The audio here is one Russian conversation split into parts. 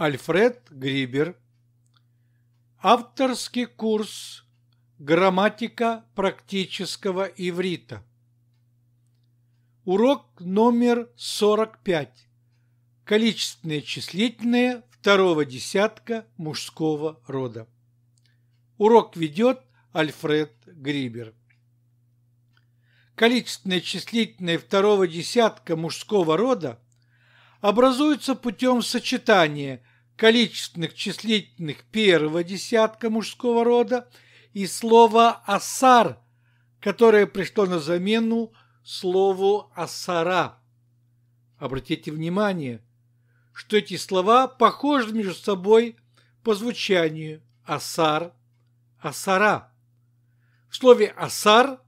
Альфред Грибер. Авторский курс «Грамматика практического иврита». Урок номер 45. Количественные числительные второго десятка мужского рода. Урок ведет Альфред Грибер. Количественные числительные второго десятка мужского рода – образуется путем сочетания количественных числительных первого десятка мужского рода и слова «асар», которое пришло на замену слову «асара». Обратите внимание, что эти слова похожи между собой по звучанию «асар», «асара». В слове «асар»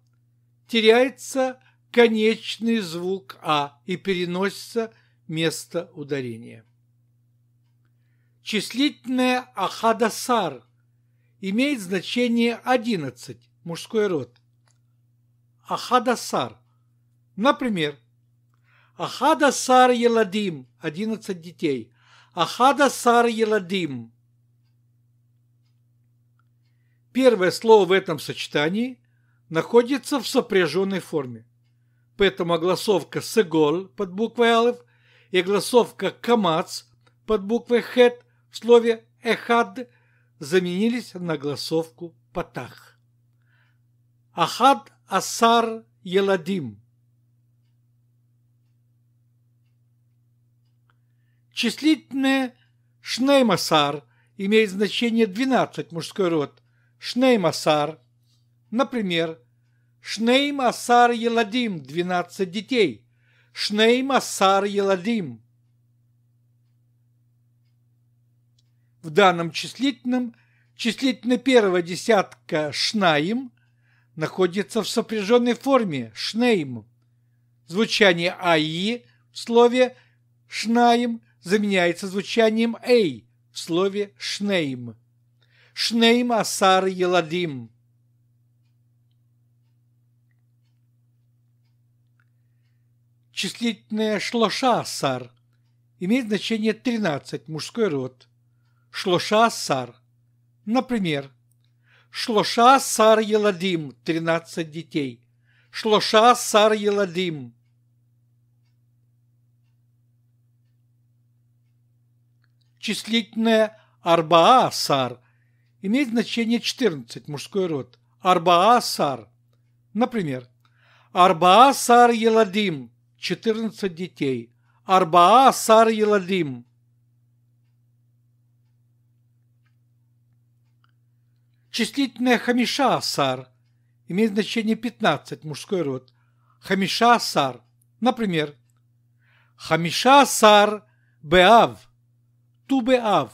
теряется конечный звук «а» и переносится место ударения. Числительное «ахадасар» имеет значение 11, мужской род. Ахадасар. Например, Ахадасар Еладим, 11 детей. Ахадасар Еладим. Первое слово в этом сочетании находится в сопряженной форме. Поэтому огласовка «сегол» под буквой «алев» и гласовка «камац» под буквой «хет» в слове «эхад» заменились на гласовку «патах». Ахад Асар Еладим Числительное «шнеймасар» имеет значение 12, мужской род. «Шнеймасар», например, «шнеймасар Еладим» – 12 детей – Шней Масар Еладим. В данном числительном числительное первого десятка Шнаим находится в сопряженной форме Шнейм. Звучание АИ в слове Шнаим заменяется звучанием Эй в слове Шнейм. Шнейм Асар Еладим. Числительное «шлоша сар» имеет значение 13, мужской род. «Шлоша сар». Например, «Шлоша сар еладим» – 13 детей. «Шлоша сар еладим» числительное «арбаа сар» имеет значение 14, мужской род. «Арбаа сар». Например, «Арбаа сар еладим» 14 детей. Арбаа сар Еладим. Числительное хамиша Сар имеет значение 15, мужской род. Хамиша Сар, Например, хамиша Сар беав, тубеав.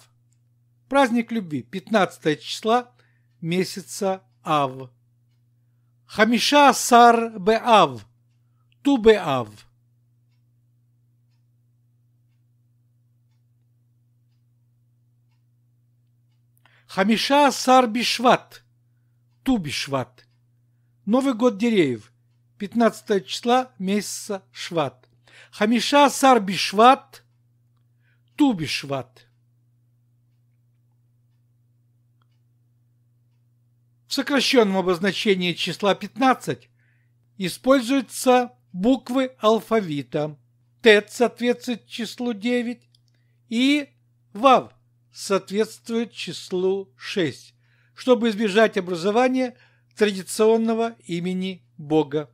Праздник любви, 15 числа месяца Ав. Хамиша Сар беав, тубеав. Хамиша Сар Бишват, Тубишват. Новый год деревьев, 15 числа месяца Шват. Хамиша Сар Бишват, Тубишват. В сокращенном обозначении числа 15 используются буквы алфавита. Тет соответствует числу 9 и Вав соответствует числу 6, чтобы избежать образования традиционного имени Бога.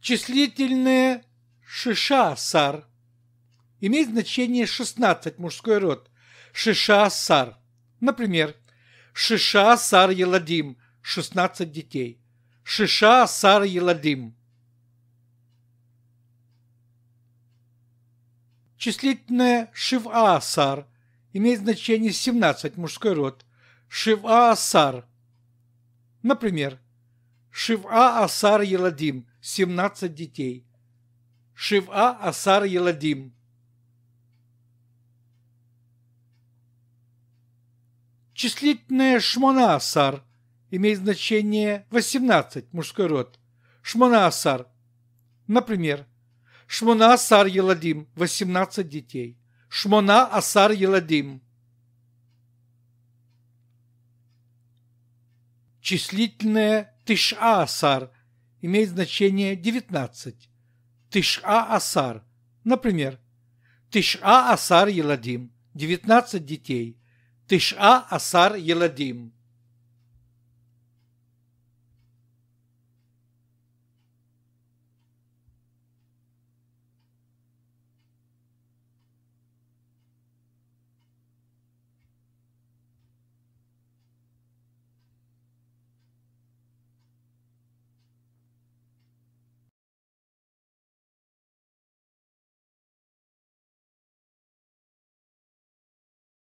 Числительное «шиша-сар» имеет значение 16, мужской род. «Шиша-сар». Например, «Шиша-сар-еладим» – 16 детей. «Шиша-сар-еладим» Числительное «шиваасар» имеет значение 17, мужской род. «Шиваасар». Например, «Шиваасар Еладим» – 17 детей. «Шиваасар Еладим» Числительное «шмонаасар» имеет значение 18, мужской род. «Шмонаасар». Например, Шмона Асар Еладим, 18 детей. Шмона Асар Еладим. Числительное Тиш'a Асар имеет значение 19. Тиш'a Асар. Например, Тиш'a Асар Еладим, 19 детей. Тиш'a Асар Еладим.